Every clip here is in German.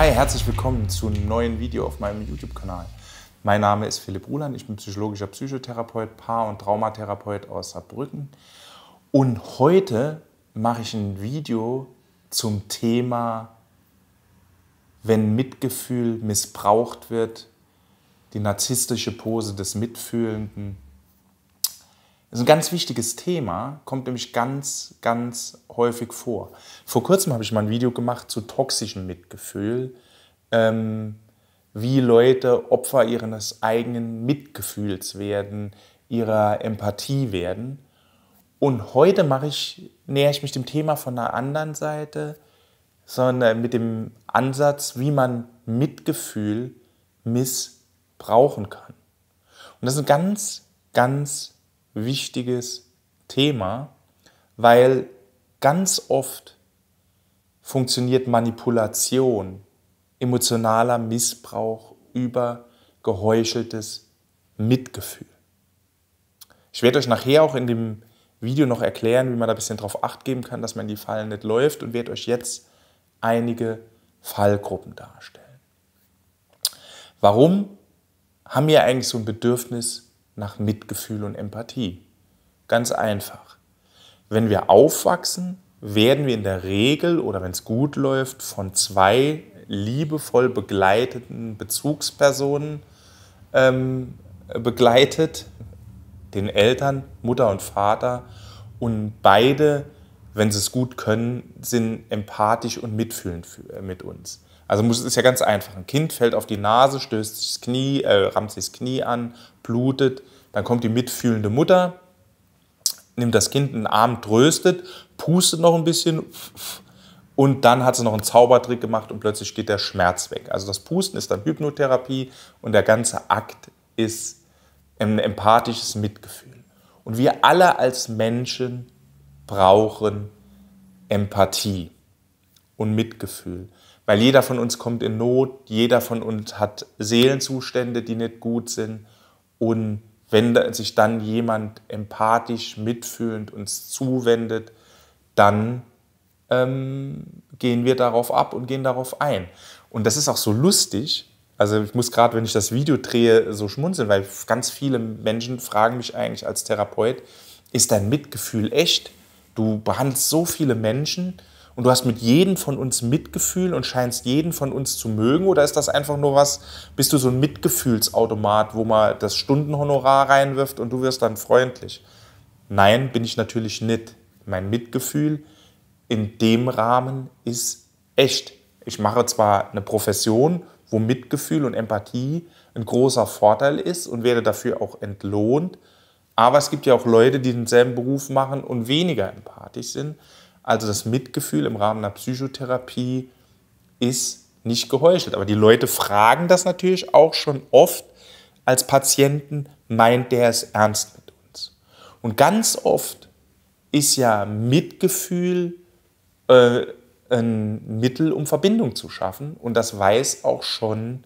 Hi, herzlich willkommen zu einem neuen Video auf meinem YouTube-Kanal. Mein Name ist Philipp Ruland, ich bin psychologischer Psychotherapeut, Paar- und Traumatherapeut aus Saarbrücken. Und heute mache ich ein Video zum Thema, wenn Mitgefühl missbraucht wird, die narzisstische Pose des Mitfühlenden das ist ein ganz wichtiges Thema, kommt nämlich ganz, ganz häufig vor. Vor kurzem habe ich mal ein Video gemacht zu toxischem Mitgefühl, ähm, wie Leute Opfer ihres eigenen Mitgefühls werden, ihrer Empathie werden. Und heute mache ich, nähere ich mich dem Thema von der anderen Seite, sondern mit dem Ansatz, wie man Mitgefühl missbrauchen kann. Und das ist ein ganz, ganz wichtiges Thema, weil ganz oft funktioniert Manipulation, emotionaler Missbrauch über geheucheltes Mitgefühl. Ich werde euch nachher auch in dem Video noch erklären, wie man da ein bisschen drauf acht geben kann, dass man in die Fallen nicht läuft und werde euch jetzt einige Fallgruppen darstellen. Warum haben wir eigentlich so ein Bedürfnis nach Mitgefühl und Empathie. Ganz einfach. Wenn wir aufwachsen, werden wir in der Regel oder wenn es gut läuft, von zwei liebevoll begleiteten Bezugspersonen ähm, begleitet, den Eltern, Mutter und Vater. Und beide, wenn sie es gut können, sind empathisch und mitfühlend äh, mit uns. Also es ist ja ganz einfach. Ein Kind fällt auf die Nase, stößt sich das Knie, äh, rammt sich das Knie an, blutet. Dann kommt die mitfühlende Mutter, nimmt das Kind in den Arm, tröstet, pustet noch ein bisschen und dann hat sie noch einen Zaubertrick gemacht und plötzlich geht der Schmerz weg. Also das Pusten ist dann Hypnotherapie und der ganze Akt ist ein empathisches Mitgefühl. Und wir alle als Menschen brauchen Empathie und Mitgefühl. Weil jeder von uns kommt in Not, jeder von uns hat Seelenzustände, die nicht gut sind. Und wenn sich dann jemand empathisch, mitfühlend uns zuwendet, dann ähm, gehen wir darauf ab und gehen darauf ein. Und das ist auch so lustig. Also ich muss gerade, wenn ich das Video drehe, so schmunzeln, weil ganz viele Menschen fragen mich eigentlich als Therapeut, ist dein Mitgefühl echt? Du behandelst so viele Menschen und du hast mit jedem von uns Mitgefühl und scheinst jeden von uns zu mögen? Oder ist das einfach nur was, bist du so ein Mitgefühlsautomat, wo man das Stundenhonorar reinwirft und du wirst dann freundlich? Nein, bin ich natürlich nicht. Mein Mitgefühl in dem Rahmen ist echt. Ich mache zwar eine Profession, wo Mitgefühl und Empathie ein großer Vorteil ist und werde dafür auch entlohnt. Aber es gibt ja auch Leute, die denselben Beruf machen und weniger empathisch sind. Also das Mitgefühl im Rahmen einer Psychotherapie ist nicht geheuchelt. Aber die Leute fragen das natürlich auch schon oft als Patienten, meint der es ernst mit uns? Und ganz oft ist ja Mitgefühl äh, ein Mittel, um Verbindung zu schaffen. Und das weiß auch schon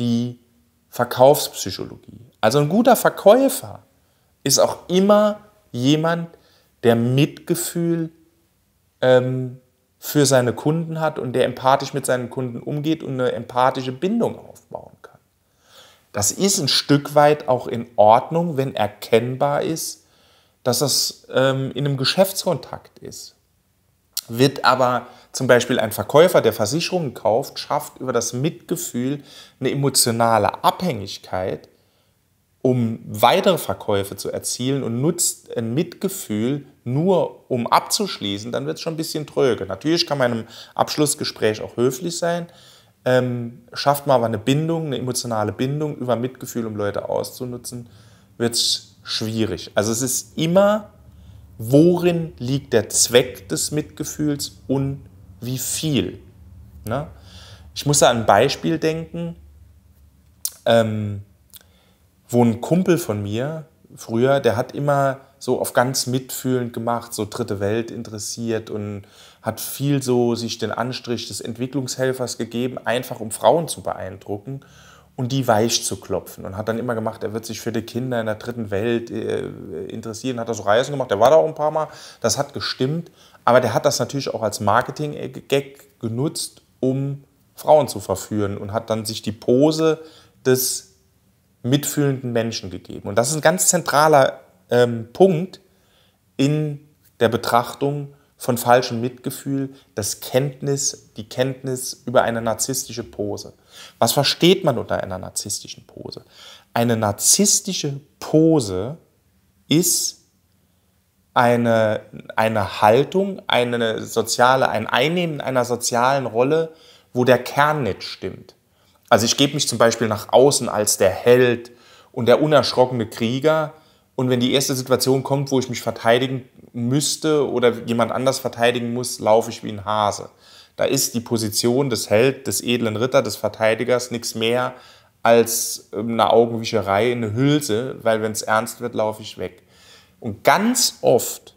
die Verkaufspsychologie. Also ein guter Verkäufer ist auch immer jemand, der Mitgefühl ähm, für seine Kunden hat und der empathisch mit seinen Kunden umgeht und eine empathische Bindung aufbauen kann. Das ist ein Stück weit auch in Ordnung, wenn erkennbar ist, dass das ähm, in einem Geschäftskontakt ist. Wird aber zum Beispiel ein Verkäufer, der Versicherungen kauft, schafft über das Mitgefühl eine emotionale Abhängigkeit, um weitere Verkäufe zu erzielen und nutzt ein Mitgefühl nur, um abzuschließen, dann wird es schon ein bisschen tröge. Natürlich kann man einem Abschlussgespräch auch höflich sein, ähm, schafft man aber eine Bindung, eine emotionale Bindung über Mitgefühl, um Leute auszunutzen, wird es schwierig. Also es ist immer, worin liegt der Zweck des Mitgefühls und wie viel. Ne? Ich muss da an ein Beispiel denken. Ähm, wo ein Kumpel von mir früher, der hat immer so auf ganz mitfühlend gemacht, so dritte Welt interessiert und hat viel so sich den Anstrich des Entwicklungshelfers gegeben, einfach um Frauen zu beeindrucken und die weich zu klopfen. Und hat dann immer gemacht, er wird sich für die Kinder in der dritten Welt äh, interessieren, hat da so Reisen gemacht, der war da auch ein paar Mal, das hat gestimmt, aber der hat das natürlich auch als Marketing-Gag genutzt, um Frauen zu verführen und hat dann sich die Pose des mitfühlenden Menschen gegeben. Und das ist ein ganz zentraler ähm, Punkt in der Betrachtung von falschem Mitgefühl, das Kenntnis, die Kenntnis über eine narzisstische Pose. Was versteht man unter einer narzisstischen Pose? Eine narzisstische Pose ist eine, eine Haltung, eine soziale, ein Einnehmen einer sozialen Rolle, wo der Kern nicht stimmt. Also ich gebe mich zum Beispiel nach außen als der Held und der unerschrockene Krieger. Und wenn die erste Situation kommt, wo ich mich verteidigen müsste oder jemand anders verteidigen muss, laufe ich wie ein Hase. Da ist die Position des Held, des edlen Ritter, des Verteidigers nichts mehr als ähm, eine Augenwischerei, eine Hülse, weil wenn es ernst wird, laufe ich weg. Und ganz oft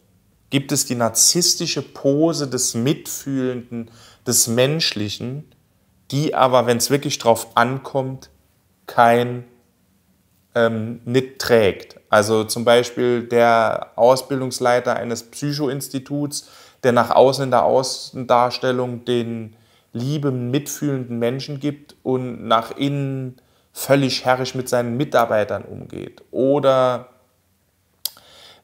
gibt es die narzisstische Pose des Mitfühlenden, des Menschlichen, die aber, wenn es wirklich drauf ankommt, kein ähm, nicht trägt. Also zum Beispiel der Ausbildungsleiter eines Psychoinstituts, der nach außen in der Außendarstellung den lieben, mitfühlenden Menschen gibt und nach innen völlig herrisch mit seinen Mitarbeitern umgeht. Oder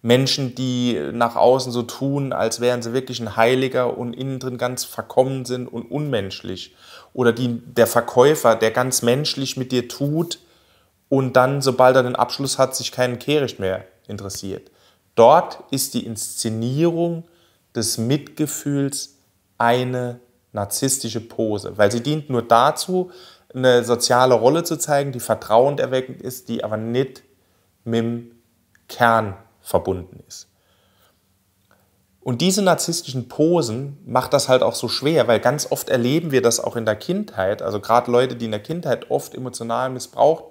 Menschen, die nach außen so tun, als wären sie wirklich ein Heiliger und innen drin ganz verkommen sind und unmenschlich oder die, der Verkäufer, der ganz menschlich mit dir tut und dann, sobald er den Abschluss hat, sich keinen Kehricht mehr interessiert. Dort ist die Inszenierung des Mitgefühls eine narzisstische Pose, weil sie dient nur dazu, eine soziale Rolle zu zeigen, die vertrauenderweckend ist, die aber nicht mit dem Kern verbunden ist. Und diese narzisstischen Posen macht das halt auch so schwer, weil ganz oft erleben wir das auch in der Kindheit. Also gerade Leute, die in der Kindheit oft emotional missbraucht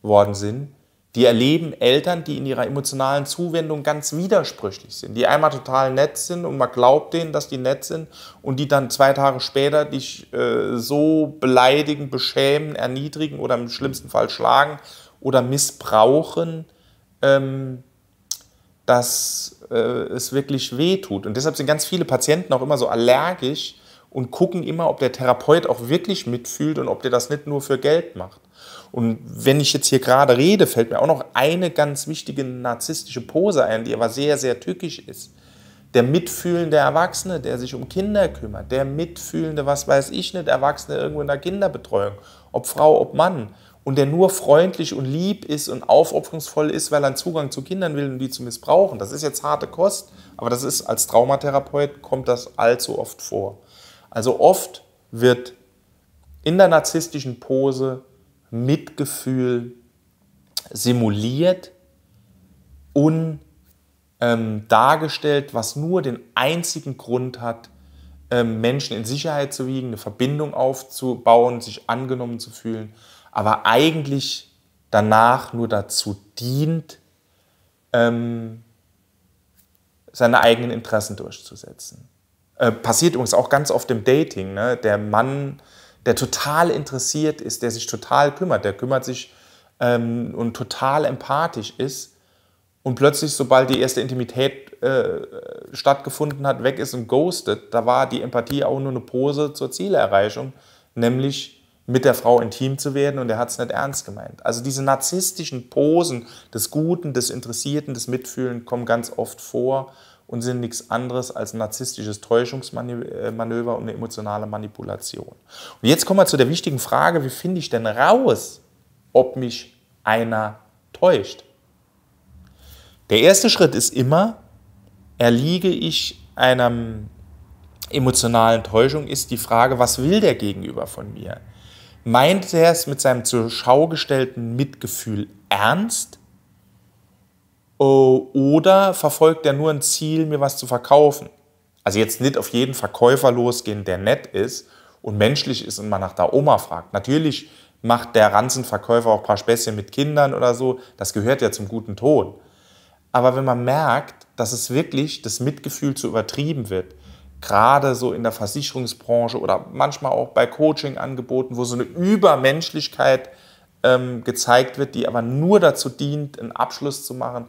worden sind, die erleben Eltern, die in ihrer emotionalen Zuwendung ganz widersprüchlich sind, die einmal total nett sind und man glaubt denen, dass die nett sind und die dann zwei Tage später dich äh, so beleidigen, beschämen, erniedrigen oder im schlimmsten Fall schlagen oder missbrauchen, ähm, dass äh, es wirklich weh tut. Und deshalb sind ganz viele Patienten auch immer so allergisch und gucken immer, ob der Therapeut auch wirklich mitfühlt und ob der das nicht nur für Geld macht. Und wenn ich jetzt hier gerade rede, fällt mir auch noch eine ganz wichtige narzisstische Pose ein, die aber sehr, sehr tückisch ist. Der mitfühlende Erwachsene, der sich um Kinder kümmert, der mitfühlende, was weiß ich nicht, Erwachsene irgendwo in der Kinderbetreuung, ob Frau, ob Mann und der nur freundlich und lieb ist und aufopferungsvoll ist, weil er einen Zugang zu Kindern will und die zu missbrauchen. Das ist jetzt harte Kost, aber das ist als Traumatherapeut kommt das allzu oft vor. Also oft wird in der narzisstischen Pose Mitgefühl simuliert und ähm, dargestellt, was nur den einzigen Grund hat, ähm, Menschen in Sicherheit zu wiegen, eine Verbindung aufzubauen, sich angenommen zu fühlen aber eigentlich danach nur dazu dient, ähm, seine eigenen Interessen durchzusetzen. Äh, passiert übrigens auch ganz oft im Dating. Ne? Der Mann, der total interessiert ist, der sich total kümmert, der kümmert sich ähm, und total empathisch ist und plötzlich, sobald die erste Intimität äh, stattgefunden hat, weg ist und ghostet, da war die Empathie auch nur eine Pose zur Zielerreichung, nämlich mit der Frau intim zu werden und er hat es nicht ernst gemeint. Also diese narzisstischen Posen des Guten, des Interessierten, des Mitfühlens kommen ganz oft vor und sind nichts anderes als ein narzisstisches Täuschungsmanöver und eine emotionale Manipulation. Und jetzt kommen wir zu der wichtigen Frage, wie finde ich denn raus, ob mich einer täuscht? Der erste Schritt ist immer, erliege ich einer emotionalen Täuschung, ist die Frage, was will der Gegenüber von mir? Meint er es mit seinem zur Schau gestellten Mitgefühl ernst? Oder verfolgt er nur ein Ziel, mir was zu verkaufen? Also jetzt nicht auf jeden Verkäufer losgehen, der nett ist und menschlich ist und man nach der Oma fragt. Natürlich macht der Ranzenverkäufer auch ein paar Späßchen mit Kindern oder so. Das gehört ja zum guten Ton. Aber wenn man merkt, dass es wirklich das Mitgefühl zu übertrieben wird, gerade so in der Versicherungsbranche oder manchmal auch bei Coaching-Angeboten, wo so eine Übermenschlichkeit ähm, gezeigt wird, die aber nur dazu dient, einen Abschluss zu machen,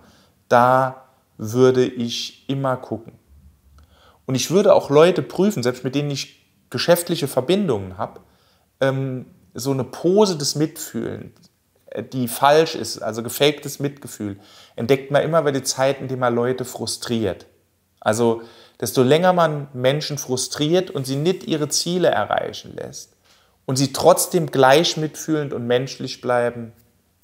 da würde ich immer gucken. Und ich würde auch Leute prüfen, selbst mit denen ich geschäftliche Verbindungen habe, ähm, so eine Pose des Mitfühlens, äh, die falsch ist, also gefaktes Mitgefühl, entdeckt man immer über die Zeit, denen man Leute frustriert. Also desto länger man Menschen frustriert und sie nicht ihre Ziele erreichen lässt und sie trotzdem gleich mitfühlend und menschlich bleiben,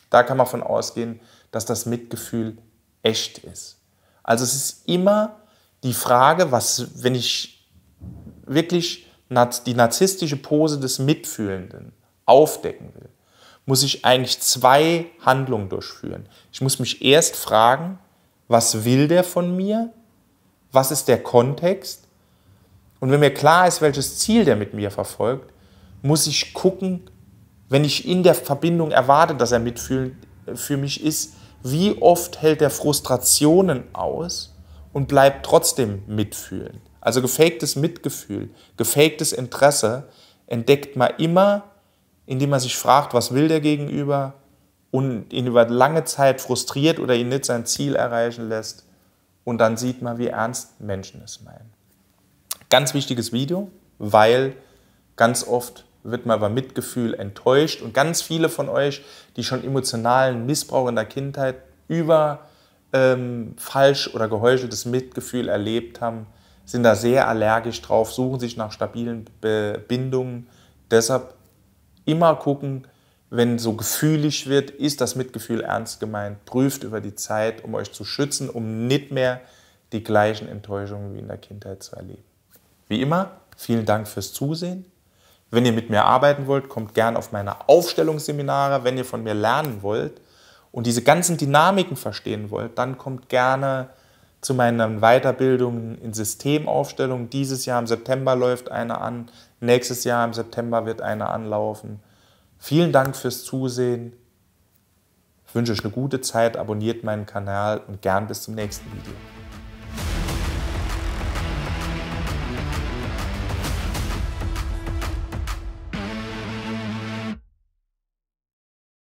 da kann man von ausgehen, dass das Mitgefühl echt ist. Also es ist immer die Frage, was, wenn ich wirklich die narzisstische Pose des Mitfühlenden aufdecken will, muss ich eigentlich zwei Handlungen durchführen. Ich muss mich erst fragen, was will der von mir? was ist der Kontext. Und wenn mir klar ist, welches Ziel der mit mir verfolgt, muss ich gucken, wenn ich in der Verbindung erwarte, dass er mitfühlend äh, für mich ist, wie oft hält er Frustrationen aus und bleibt trotzdem mitfühlend. Also gefaktes Mitgefühl, gefaktes Interesse entdeckt man immer, indem man sich fragt, was will der Gegenüber und ihn über lange Zeit frustriert oder ihn nicht sein Ziel erreichen lässt. Und dann sieht man, wie ernst Menschen es meinen. Ganz wichtiges Video, weil ganz oft wird man über Mitgefühl enttäuscht und ganz viele von euch, die schon emotionalen Missbrauch in der Kindheit über ähm, falsch oder geheucheltes Mitgefühl erlebt haben, sind da sehr allergisch drauf, suchen sich nach stabilen Bindungen. Deshalb immer gucken, wenn so gefühlig wird, ist das Mitgefühl ernst gemeint. Prüft über die Zeit, um euch zu schützen, um nicht mehr die gleichen Enttäuschungen wie in der Kindheit zu erleben. Wie immer, vielen Dank fürs Zusehen. Wenn ihr mit mir arbeiten wollt, kommt gern auf meine Aufstellungsseminare. Wenn ihr von mir lernen wollt und diese ganzen Dynamiken verstehen wollt, dann kommt gerne zu meinen Weiterbildungen in Systemaufstellung. Dieses Jahr im September läuft eine an, nächstes Jahr im September wird eine anlaufen. Vielen Dank fürs Zusehen. Ich wünsche euch eine gute Zeit, abonniert meinen Kanal und gern bis zum nächsten Video.